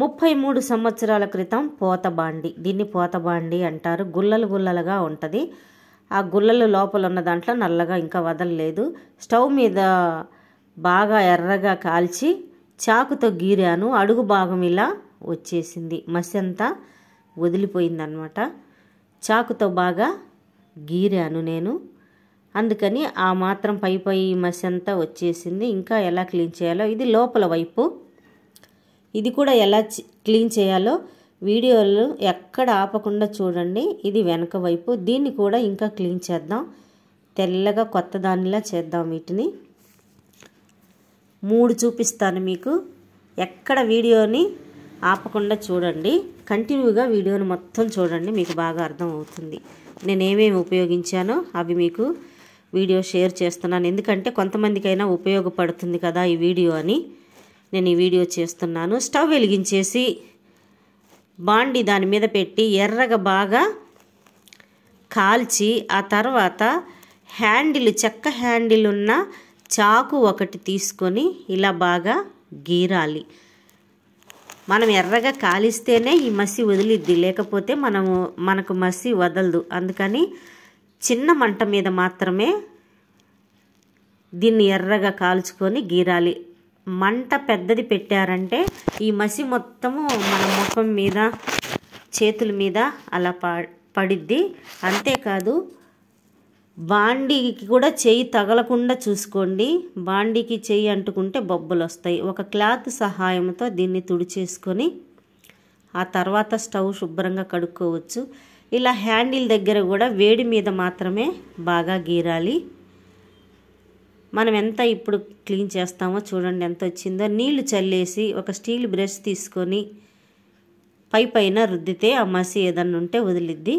ముప్పై మూడు సంవత్సరాల క్రితం పోతబాండి దీన్ని పోతబాండి అంటారు గుల్లలు గుల్లలుగా ఉంటుంది ఆ గుల్లలు లోపల ఉన్న దాంట్లో నల్లగా ఇంకా వదలలేదు స్టవ్ మీద బాగా ఎర్రగా కాల్చి చాకుతో గీరాను అడుగు భాగం ఇలా వచ్చేసింది మసి అంతా వదిలిపోయిందనమాట చాకుతో బాగా గీరాను నేను అందుకని ఆ మాత్రం పై పై మసి అంతా వచ్చేసింది ఇంకా ఎలా క్లీన్ చేయాలో ఇది లోపల వైపు ఇది కూడా ఎలా క్లీన్ చేయాలో వీడియోలు ఎక్కడ ఆపకుండా చూడండి ఇది వెనక వైపు దీన్ని కూడా ఇంకా క్లీన్ చేద్దాం తెల్లగా కొత్త దానిలా చేద్దాం వీటిని మూడు చూపిస్తాను మీకు ఎక్కడ వీడియోని ఆపకుండా చూడండి కంటిన్యూగా వీడియోని మొత్తం చూడండి మీకు బాగా అర్థం అవుతుంది నేను ఏమేమి ఉపయోగించానో అవి మీకు వీడియో షేర్ చేస్తున్నాను ఎందుకంటే కొంతమందికైనా ఉపయోగపడుతుంది కదా ఈ వీడియో అని నేను ఈ వీడియో చేస్తున్నాను స్టవ్ వెలిగించేసి బాండి దాని మీద పెట్టి ఎర్రగా బాగా కాల్చి ఆ తర్వాత హ్యాండిల్ చెక్క హ్యాండిల్ ఉన్న చాకు ఒకటి తీసుకొని ఇలా బాగా గీరాలి మనం ఎర్రగా కాలిస్తేనే ఈ మసి వదిలిద్ది లేకపోతే మనము మనకు మసి వదలదు అందుకని చిన్న మంట మీద మాత్రమే దీన్ని ఎర్రగా కాల్చుకొని గీరాలి మంట పెద్దది పెట్టారంటే ఈ మసి మొత్తము మన ముఖం మీద చేతుల మీద అలా ప పడిద్ది అంతేకాదు బాండీకి కూడా చేయి తగలకుండా చూసుకోండి బాండీకి చేయి అంటుకుంటే బొబ్బలు వస్తాయి ఒక క్లాత్ సహాయంతో దీన్ని తుడిచేసుకొని ఆ తర్వాత స్టవ్ శుభ్రంగా కడుక్కోవచ్చు ఇలా హ్యాండిల్ దగ్గర కూడా వేడి మీద మాత్రమే బాగా గీరాలి మనం ఎంత ఇప్పుడు క్లీన్ చేస్తామో చూడండి ఎంత వచ్చిందో నీళ్లు చల్లేసి ఒక స్టీల్ బ్రష్ తీసుకొని పై పైన రుద్దితే ఆ మసి ఏదన్నా ఉంటే వదిలిద్ది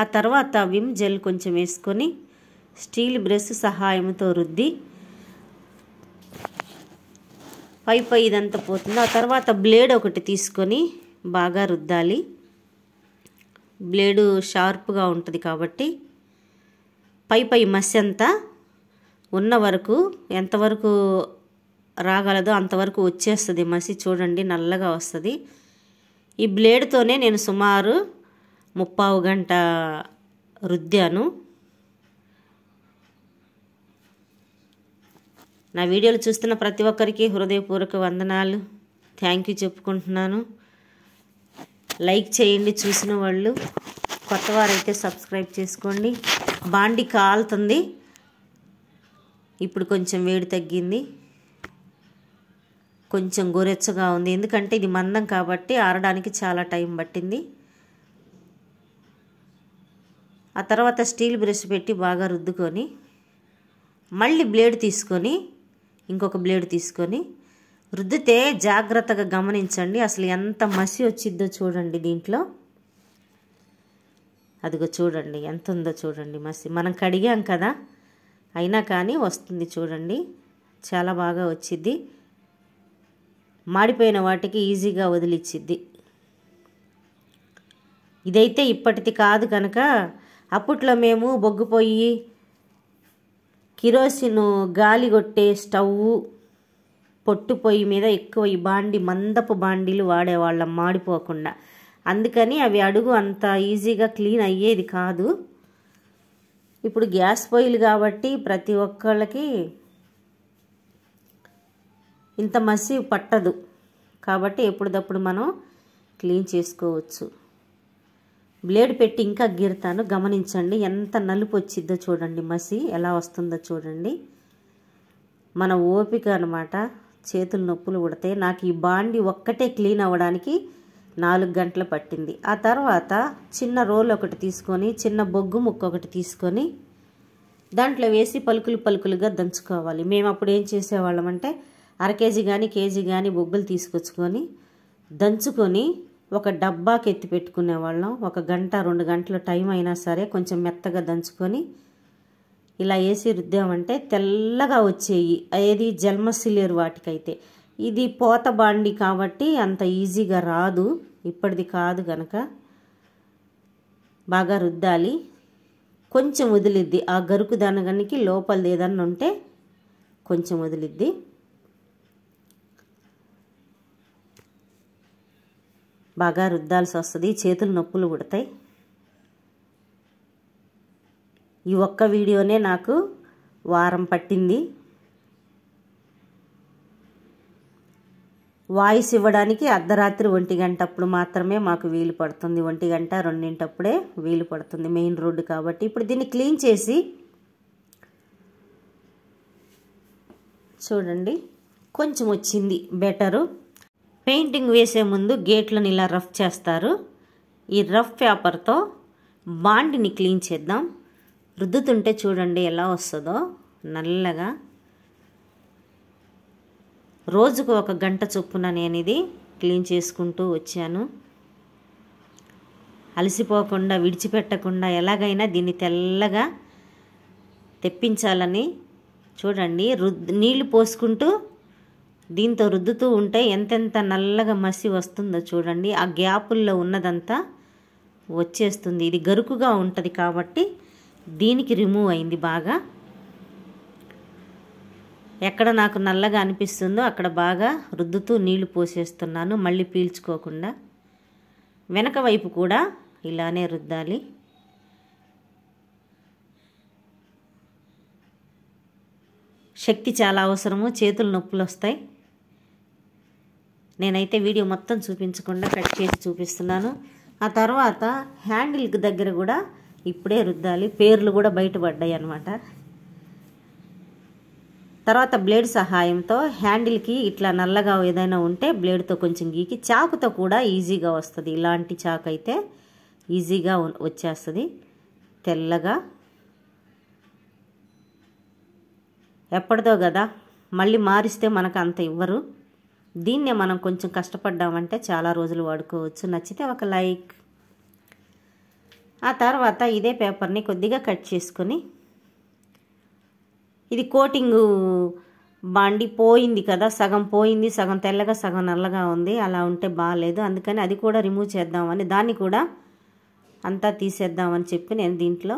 ఆ తర్వాత విమ్ జెల్ కొంచెం వేసుకొని స్టీల్ బ్రష్ సహాయంతో రుద్ది పై పై ఇదంతా పోతుంది ఆ తర్వాత బ్లేడ్ ఒకటి తీసుకొని బాగా రుద్దాలి బ్లేడు షార్ప్గా ఉంటుంది కాబట్టి పై పై మసి అంతా ఉన్న వరకు ఎంతవరకు రాగలదో అంతవరకు వచ్చేస్తుంది మసి చూడండి నల్లగా వస్తుంది ఈ బ్లేడ్తోనే నేను సుమారు ముప్పావు గంట రుద్దాను నా వీడియోలు చూస్తున్న ప్రతి ఒక్కరికి హృదయపూర్వక వందనాలు థ్యాంక్ యూ చెప్పుకుంటున్నాను లైక్ చేయండి చూసిన వాళ్ళు కొత్త వారైతే సబ్స్క్రైబ్ చేసుకోండి బాండి కాలుతుంది ఇప్పుడు కొంచెం వేడి తగ్గింది కొంచెం గొరెచ్చగా ఉంది ఎందుకంటే ఇది మందం కాబట్టి ఆరడానికి చాలా టైం పట్టింది ఆ తర్వాత స్టీల్ బ్రష్ పెట్టి బాగా రుద్దుకొని మళ్ళీ బ్లేడ్ తీసుకొని ఇంకొక బ్లేడ్ తీసుకొని రుద్దితే జాగ్రత్తగా గమనించండి అసలు ఎంత మసి వచ్చిద్దో చూడండి దీంట్లో అదిగో చూడండి ఎంత ఉందో చూడండి మసి మనం కడిగాం కదా అయినా కానీ వస్తుంది చూడండి చాలా బాగా వచ్చిద్ది మాడిపోయిన వాటికి ఈజీగా వదిలిచ్చిద్ది ఇదైతే ఇప్పటిది కాదు కనుక అప్పట్లో మేము బొగ్గుపోయి కిరోసిన్ గాలి కొట్టే స్టవ్ పొట్టు పొయ్యి మీద ఎక్కువ ఈ బాండి మందపు బాండీలు వాడేవాళ్ళం మాడిపోకుండా అందుకని అవి అడుగు అంత ఈజీగా క్లీన్ అయ్యేది కాదు ఇప్పుడు గ్యాస్ పొయ్యిలు కాబట్టి ప్రతి ఒక్కళ్ళకి ఇంత మసి పట్టదు కాబట్టి ఎప్పుడప్పుడు మనం క్లీన్ చేసుకోవచ్చు బ్లేడ్ పెట్టి ఇంకా గీరుతాను గమనించండి ఎంత నలుపు వచ్చిద్దో చూడండి మసి ఎలా వస్తుందో చూడండి మన ఓపిక అనమాట చేతులు నొప్పులు పుడతాయి నాకు ఈ బాండి ఒక్కటే క్లీన్ అవ్వడానికి నాలుగు గంటలు పట్టింది ఆ తర్వాత చిన్న రోల్ ఒకటి తీసుకొని చిన్న బొగ్గు ముక్క ఒకటి తీసుకొని దాంట్లో వేసి పలుకులు పలుకులుగా దంచుకోవాలి మేము అప్పుడు ఏం చేసేవాళ్ళం అంటే అర కేజీ కానీ కేజీ కానీ బొగ్గులు తీసుకొచ్చుకొని దంచుకొని ఒక డబ్బాకి ఎత్తి పెట్టుకునేవాళ్ళం వాళ్ళం ఒక గంట రెండు గంటల టైం అయినా సరే కొంచెం మెత్తగా దంచుకొని ఇలా వేసి రుద్దామంటే తెల్లగా వచ్చేవి ఏది జల్మసిలేరు వాటికైతే ఇది పోత బాండి కాబట్టి అంత ఈజీగా రాదు ఇప్పటిది కాదు కనుక బాగా రుద్దాలి కొంచెం వదిలిద్ది ఆ గరుకు దానగానికి లోపలిది ఏదన్నా ఉంటే కొంచెం వదిలిద్ది బాగా రుద్దాల్సి వస్తుంది చేతులు నొప్పులు పుడతాయి ఈ ఒక్క వీడియోనే నాకు వారం పట్టింది వాయిస్ ఇవ్వడానికి అర్ధరాత్రి ఒంటి గంట అప్పుడు మాత్రమే మాకు వీలు పడుతుంది ఒంటి గంట రెండింటప్పుడే వీలు పడుతుంది మెయిన్ రోడ్డు కాబట్టి ఇప్పుడు దీన్ని క్లీన్ చేసి చూడండి కొంచెం వచ్చింది బెటరు పెయింటింగ్ వేసే ముందు గేట్లను ఇలా రఫ్ చేస్తారు ఈ రఫ్ పేపర్తో బాండిని క్లీన్ చేద్దాం రుద్దుతుంటే చూడండి ఎలా వస్తుందో నల్లగా రోజుకు ఒక గంట చొప్పున నేను ఇది క్లీన్ చేసుకుంటూ వచ్చాను అలసిపోకుండా విడిచిపెట్టకుండా ఎలాగైనా దీన్ని తెల్లగా తెప్పించాలని చూడండి రుద్దు నీళ్ళు పోసుకుంటూ దీంతో రుద్దుతూ ఉంటే ఎంతెంత నల్లగా మసి వస్తుందో చూడండి ఆ గ్యాపుల్లో ఉన్నదంతా వచ్చేస్తుంది ఇది గరుకుగా ఉంటుంది కాబట్టి దీనికి రిమూవ్ అయింది బాగా ఎక్కడ నాకు నల్లగా అనిపిస్తుందో అక్కడ బాగా రుద్దుతూ నీళ్లు పోసేస్తున్నాను మళ్ళీ పీల్చుకోకుండా వెనక వైపు కూడా ఇలానే రుద్దాలి శక్తి చాలా అవసరము చేతులు నొప్పులు వస్తాయి నేనైతే వీడియో మొత్తం చూపించకుండా కట్ చేసి చూపిస్తున్నాను ఆ తర్వాత హ్యాండిల్కి దగ్గర కూడా ఇప్పుడే రుద్దాలి పేర్లు కూడా బయటపడ్డాయి అనమాట తర్వాత బ్లేడ్ సహాయంతో హ్యాండిల్కి ఇట్లా నల్లగా ఏదైనా ఉంటే బ్లేడ్తో కొంచెం గీకి చాకుతో కూడా ఈజీగా వస్తుంది ఇలాంటి చాకు అయితే ఈజీగా వచ్చేస్తుంది తెల్లగా ఎప్పటిదో కదా మళ్ళీ మారిస్తే మనకు అంత ఇవ్వరు దీన్నే మనం కొంచెం కష్టపడ్డామంటే చాలా రోజులు వాడుకోవచ్చు నచ్చితే ఒక లైక్ ఆ తర్వాత ఇదే పేపర్ని కొద్దిగా కట్ చేసుకొని ఇది కోటింగ్ బాండి పోయింది కదా సగం పోయింది సగం తెల్లగా సగం నల్లగా ఉంది అలా ఉంటే బాగాలేదు అందుకని అది కూడా రిమూవ్ చేద్దామని దాన్ని కూడా అంతా తీసేద్దామని చెప్పి నేను దీంట్లో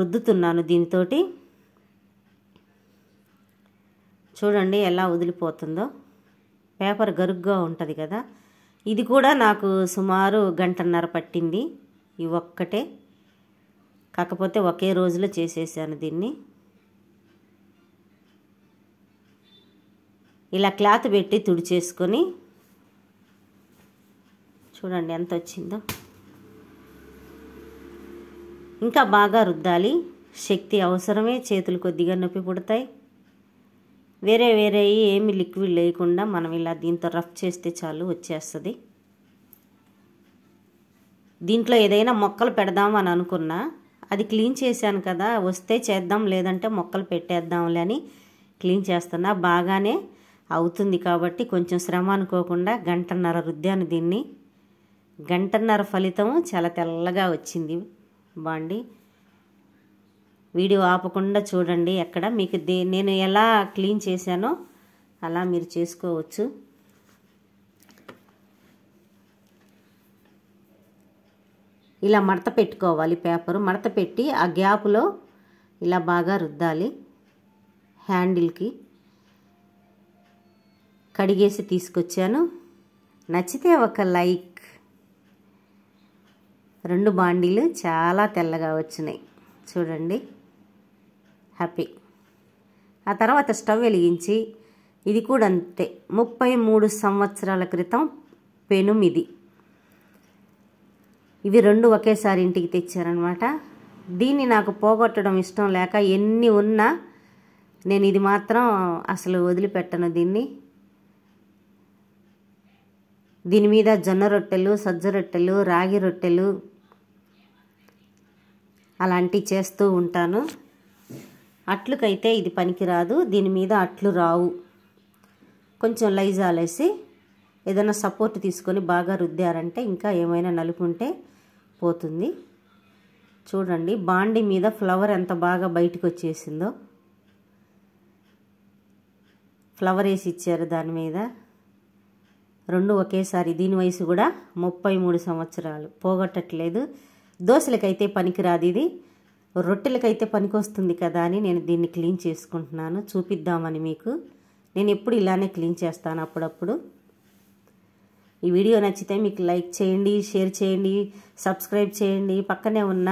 రుద్దుతున్నాను దీంతో చూడండి ఎలా వదిలిపోతుందో పేపర్ గరుగ్గా ఉంటుంది కదా ఇది కూడా నాకు సుమారు గంటన్నర పట్టింది ఇవి ఒక్కటే కాకపోతే ఒకే రోజులో చేసేసాను దీన్ని ఇలా క్లాత్ పెట్టి తుడిచేసుకొని చూడండి ఎంత వచ్చిందో ఇంకా బాగా రుద్దాలి శక్తి అవసరమే చేతులు కొద్దిగా నొప్పి పుడతాయి వేరే వేరే ఏమి లిక్విడ్ లేకుండా మనం ఇలా దీంతో రఫ్ చేస్తే చాలు వచ్చేస్తుంది దీంట్లో ఏదైనా మొక్కలు పెడదాం అని అనుకున్నా అది క్లీన్ చేశాను కదా వస్తే చేద్దాం లేదంటే మొక్కలు పెట్టేద్దాంలే అని క్లీన్ చేస్తున్నా బాగానే అవుతుంది కాబట్టి కొంచెం శ్రమ అనుకోకుండా గంటన్నర రుద్దాను దీన్ని గంటన్నర ఫలితం చాలా తెల్లగా వచ్చింది బాండి వీడియో ఆపకుండా చూడండి ఎక్కడ మీకు నేను ఎలా క్లీన్ చేశానో అలా మీరు చేసుకోవచ్చు ఇలా మడత పెట్టుకోవాలి పేపరు మడత పెట్టి ఆ గ్యాప్లో ఇలా బాగా రుద్దాలి హ్యాండిల్కి కడిగేసి తీసుకొచ్చాను నచ్చితే ఒక లైక్ రెండు బాండీలు చాలా తెల్లగా వచ్చినాయి చూడండి హ్యాపీ ఆ తర్వాత స్టవ్ వెలిగించి ఇది కూడా అంతే ముప్పై మూడు సంవత్సరాల క్రితం పెనుమిది ఇవి రెండు ఒకేసారి ఇంటికి తెచ్చారనమాట దీన్ని నాకు పోగొట్టడం ఇష్టం లేక ఎన్ని ఉన్నా నేను ఇది మాత్రం అసలు వదిలిపెట్టను దీన్ని దీని మీద జొన్న రొట్టెలు సజ్జ రొట్టెలు రాగి రొట్టెలు అలాంటివి చేస్తూ ఉంటాను అట్లుకైతే ఇది పనికిరాదు దీని మీద అట్లు రావు కొంచెం లైజాలేసి ఏదైనా సపోర్ట్ తీసుకొని బాగా రుద్దారంటే ఇంకా ఏమైనా నలుపుంటే పోతుంది చూడండి బాండి మీద ఫ్లవర్ ఎంత బాగా బయటకు వచ్చేసిందో ఫ్లవర్ వేసి ఇచ్చారు దాని మీద రెండు ఒకేసారి దీని వయసు కూడా ముప్పై మూడు సంవత్సరాలు పోగొట్టట్లేదు దోశలకైతే పనికిరాదు ఇది రొట్టెలకైతే పనికొస్తుంది కదా అని నేను దీన్ని క్లీన్ చేసుకుంటున్నాను చూపిద్దామని మీకు నేను ఎప్పుడు ఇలానే క్లీన్ చేస్తాను అప్పుడప్పుడు ఈ వీడియో నచ్చితే మీకు లైక్ చేయండి షేర్ చేయండి సబ్స్క్రైబ్ చేయండి పక్కనే ఉన్న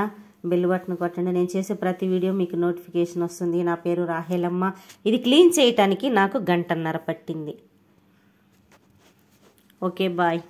బెల్ బటన్ కొట్టండి నేను చేసే ప్రతి వీడియో మీకు నోటిఫికేషన్ వస్తుంది నా పేరు రాహేలమ్మ ఇది క్లీన్ చేయటానికి నాకు గంటన్నర పట్టింది ఓకే బాయ్